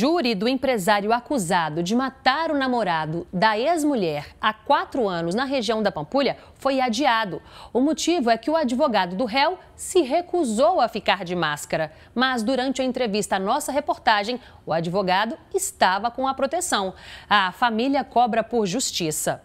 Júri do empresário acusado de matar o namorado da ex-mulher há quatro anos na região da Pampulha foi adiado. O motivo é que o advogado do réu se recusou a ficar de máscara. Mas durante a entrevista à nossa reportagem, o advogado estava com a proteção. A família cobra por justiça.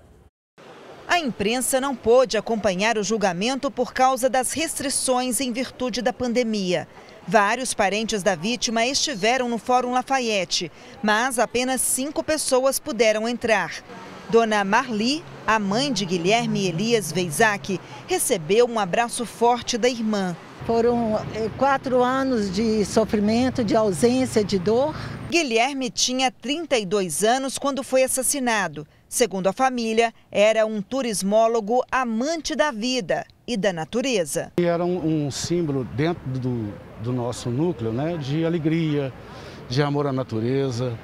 A imprensa não pôde acompanhar o julgamento por causa das restrições em virtude da pandemia. Vários parentes da vítima estiveram no Fórum Lafayette, mas apenas cinco pessoas puderam entrar. Dona Marli, a mãe de Guilherme Elias Veizac, recebeu um abraço forte da irmã. Foram eh, quatro anos de sofrimento, de ausência, de dor. Guilherme tinha 32 anos quando foi assassinado. Segundo a família, era um turismólogo amante da vida e da natureza. Era um, um símbolo dentro do, do nosso núcleo, né? De alegria, de amor à natureza,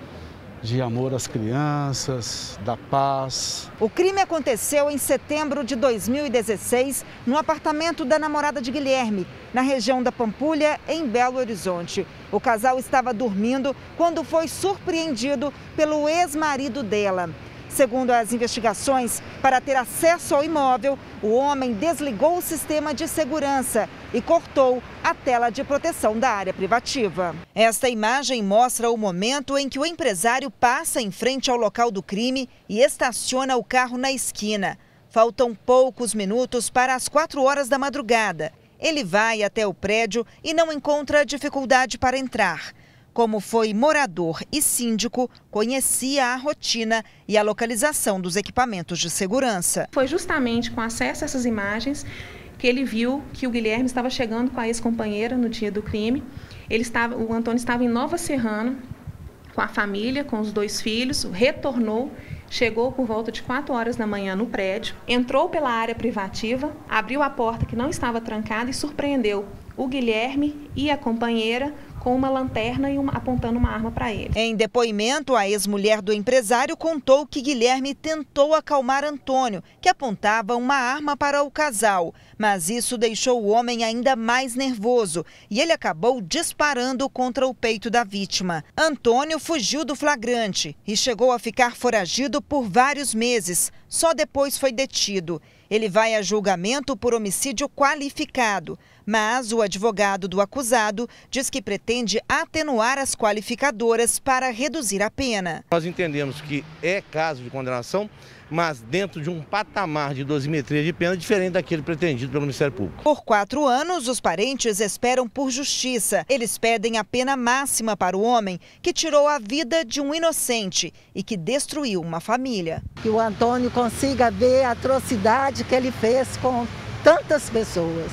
de amor às crianças, da paz. O crime aconteceu em setembro de 2016 no apartamento da namorada de Guilherme, na região da Pampulha, em Belo Horizonte. O casal estava dormindo quando foi surpreendido pelo ex-marido dela. Segundo as investigações, para ter acesso ao imóvel, o homem desligou o sistema de segurança e cortou a tela de proteção da área privativa. Esta imagem mostra o momento em que o empresário passa em frente ao local do crime e estaciona o carro na esquina. Faltam poucos minutos para as 4 horas da madrugada. Ele vai até o prédio e não encontra dificuldade para entrar. Como foi morador e síndico, conhecia a rotina e a localização dos equipamentos de segurança. Foi justamente com acesso a essas imagens que ele viu que o Guilherme estava chegando com a ex-companheira no dia do crime. Ele estava, o Antônio estava em Nova Serrana com a família, com os dois filhos, retornou, chegou por volta de 4 horas da manhã no prédio, entrou pela área privativa, abriu a porta que não estava trancada e surpreendeu o Guilherme e a companheira com uma lanterna e uma, apontando uma arma para ele. Em depoimento, a ex-mulher do empresário contou que Guilherme tentou acalmar Antônio, que apontava uma arma para o casal. Mas isso deixou o homem ainda mais nervoso e ele acabou disparando contra o peito da vítima. Antônio fugiu do flagrante e chegou a ficar foragido por vários meses só depois foi detido. Ele vai a julgamento por homicídio qualificado, mas o advogado do acusado diz que pretende atenuar as qualificadoras para reduzir a pena. Nós entendemos que é caso de condenação, mas dentro de um patamar de dosimetria de pena diferente daquele pretendido pelo Ministério Público. Por quatro anos, os parentes esperam por justiça. Eles pedem a pena máxima para o homem que tirou a vida de um inocente e que destruiu uma família que o Antônio consiga ver a atrocidade que ele fez com tantas pessoas,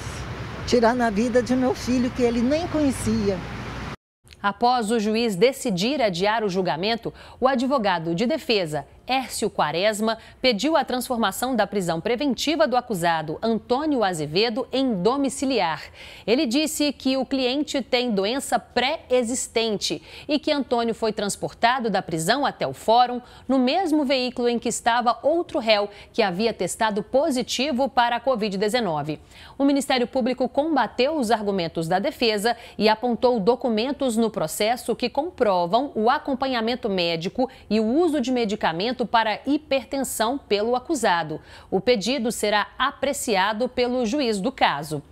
tirando a vida de meu filho que ele nem conhecia. Após o juiz decidir adiar o julgamento, o advogado de defesa Hércio Quaresma pediu a transformação da prisão preventiva do acusado Antônio Azevedo em domiciliar. Ele disse que o cliente tem doença pré-existente e que Antônio foi transportado da prisão até o fórum no mesmo veículo em que estava outro réu que havia testado positivo para a Covid-19. O Ministério Público combateu os argumentos da defesa e apontou documentos no processo que comprovam o acompanhamento médico e o uso de medicamentos tratamento para hipertensão pelo acusado. O pedido será apreciado pelo juiz do caso.